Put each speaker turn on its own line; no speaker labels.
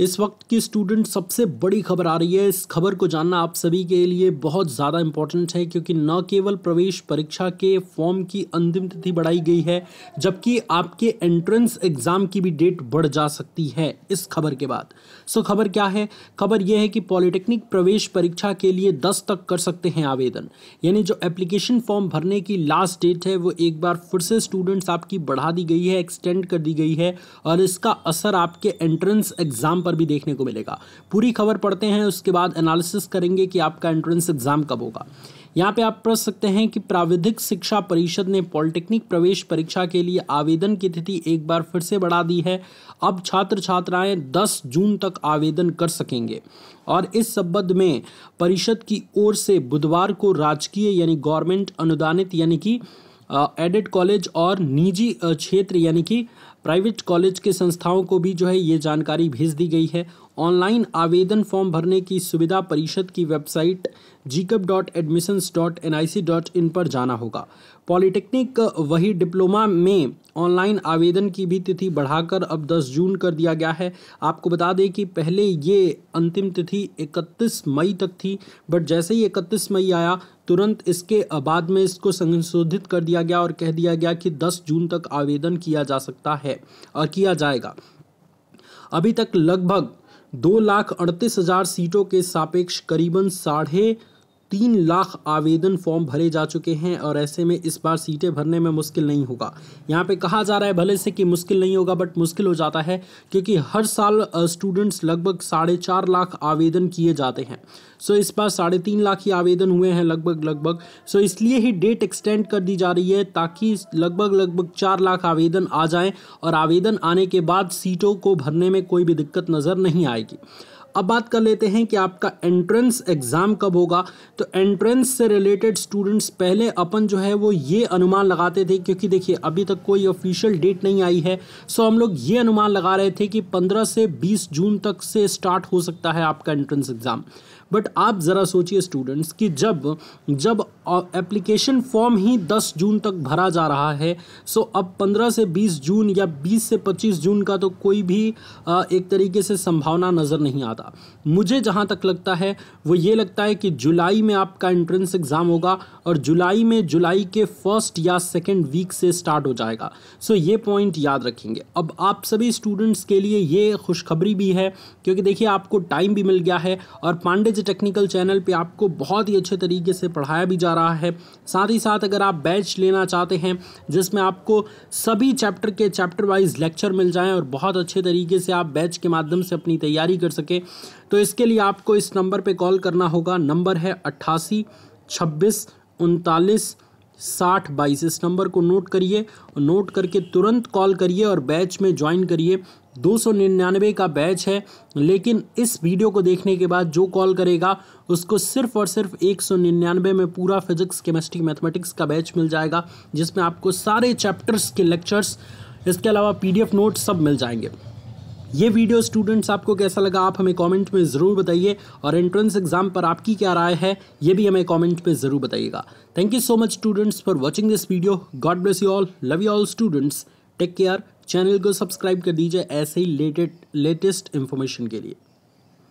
इस वक्त की स्टूडेंट सबसे बड़ी खबर आ रही है इस खबर को जानना आप सभी के लिए बहुत ज़्यादा इंपॉर्टेंट है क्योंकि न केवल प्रवेश परीक्षा के फॉर्म की अंतिम तिथि बढ़ाई गई है जबकि आपके एंट्रेंस एग्ज़ाम की भी डेट बढ़ जा सकती है इस खबर के बाद सो खबर क्या है खबर यह है कि पॉलिटेक्निक प्रवेश परीक्षा के लिए दस तक कर सकते हैं आवेदन यानी जो एप्लीकेशन फॉर्म भरने की लास्ट डेट है वो एक बार फिर से स्टूडेंट्स आपकी बढ़ा दी गई है एक्सटेंड कर दी गई है और इसका असर आपके एंट्रेंस एग्ज़ाम पर पर भी देखने को मिलेगा पूरी खबर पढ़ते हैं उसके बाद एनालिसिस करेंगे कि आपका एंट्रेंस एग्जाम कब होगा यहाँ पे आप पढ़ सकते हैं कि प्राविधिक शिक्षा परिषद ने पॉलिटेक्निक प्रवेश परीक्षा के लिए आवेदन की तिथि एक बार फिर से बढ़ा दी है अब छात्र छात्राएं 10 जून तक आवेदन कर सकेंगे और इस संबंध में परिषद की ओर से बुधवार को राजकीय यानी गवर्नमेंट अनुदानित यानी कि एडेड कॉलेज और निजी क्षेत्र यानी कि प्राइवेट कॉलेज के संस्थाओं को भी जो है ये जानकारी भेज दी गई है ऑनलाइन आवेदन फॉर्म भरने की सुविधा परिषद की website jeecup dot admissions dot N I C dot in पर जाना होगा पॉलिटेक्निक वही डिप्लोमा में ऑनलाइन आवेदन की भी तिथि बढ़ाकर अब 10 जून कर दिया गया है आपको बता दें कि पहले ये अंतिम तिथि 31 मई तक थी बट जैसे ही 31 मई आया तुरंत इसके बाद में इसको संशोधित कर दिया गया और कह दिया गया कि 10 जून तक आवेदन किया जा सकता है और किया जाएगा अभी तक लगभग दो लाख अड़तीस हजार सीटों के सापेक्ष करीबन साढ़े तीन लाख आवेदन फॉर्म भरे जा चुके हैं और ऐसे में इस बार सीटें भरने में मुश्किल नहीं होगा यहाँ पे कहा जा रहा है भले से कि मुश्किल नहीं होगा बट मुश्किल हो जाता है क्योंकि हर साल स्टूडेंट्स लगभग साढ़े चार लाख आवेदन किए जाते हैं सो इस बार साढ़े तीन लाख ही आवेदन हुए हैं लगभग लगभग सो इसलिए ही डेट एक्सटेंड कर दी जा रही है ताकि लगभग लगभग चार लाख आवेदन आ जाए और आवेदन आने के बाद सीटों को भरने में कोई भी दिक्कत नज़र नहीं आएगी अब बात कर लेते हैं कि आपका एंट्रेंस एग्ज़ाम कब होगा तो एंट्रेंस से रिलेटेड स्टूडेंट्स पहले अपन जो है वो ये अनुमान लगाते थे क्योंकि देखिए अभी तक कोई ऑफिशियल डेट नहीं आई है सो हम लोग ये अनुमान लगा रहे थे कि पंद्रह से बीस जून तक से स्टार्ट हो सकता है आपका एंट्रेंस एग्ज़ाम बट आप ज़रा सोचिए स्टूडेंट्स कि जब जब एप्लीकेशन फॉर्म ही 10 जून तक भरा जा रहा है सो अब 15 से 20 जून या 20 से 25 जून का तो कोई भी एक तरीके से संभावना नज़र नहीं आता मुझे जहाँ तक लगता है वो ये लगता है कि जुलाई में आपका एंट्रेंस एग्ज़ाम होगा और जुलाई में जुलाई के फर्स्ट या सेकेंड वीक से स्टार्ट हो जाएगा सो ये पॉइंट याद रखेंगे अब आप सभी स्टूडेंट्स के लिए ये खुशखबरी भी है क्योंकि देखिए आपको टाइम भी मिल गया है और पांडे से टेक्निकल चैनल पे आपको बहुत ही अच्छे तरीके से पढ़ाया भी जा रहा है साथ ही साथ अगर आप बैच लेना चाहते हैं जिसमें आपको सभी चैप्टर के चैप्टर वाइज लेक्चर मिल जाएँ और बहुत अच्छे तरीके से आप बैच के माध्यम से अपनी तैयारी कर सकें तो इसके लिए आपको इस नंबर पर कॉल करना होगा नंबर है अट्ठासी छब्बीस उनतालीस साठ बाईस इस नंबर को नोट करिए नोट करके तुरंत कॉल करिए और बैच में ज्वाइन करिए 299 का बैच है लेकिन इस वीडियो को देखने के बाद जो कॉल करेगा उसको सिर्फ और सिर्फ 199 में पूरा फिजिक्स केमिस्ट्री मैथमेटिक्स का बैच मिल जाएगा जिसमें आपको सारे चैप्टर्स के लेक्चर्स इसके अलावा पीडीएफ नोट्स सब मिल जाएंगे ये वीडियो स्टूडेंट्स आपको कैसा लगा आप हमें कमेंट में ज़रूर बताइए और एंट्रेंस एग्जाम पर आपकी क्या राय है ये भी हमें कमेंट में ज़रूर बताइएगा thank you so much students for watching this video God bless you all love you all students take care channel को सब्सक्राइब कर दीजिए ऐसे ही लेटेस्ट लेटेस्ट इन्फॉर्मेशन के लिए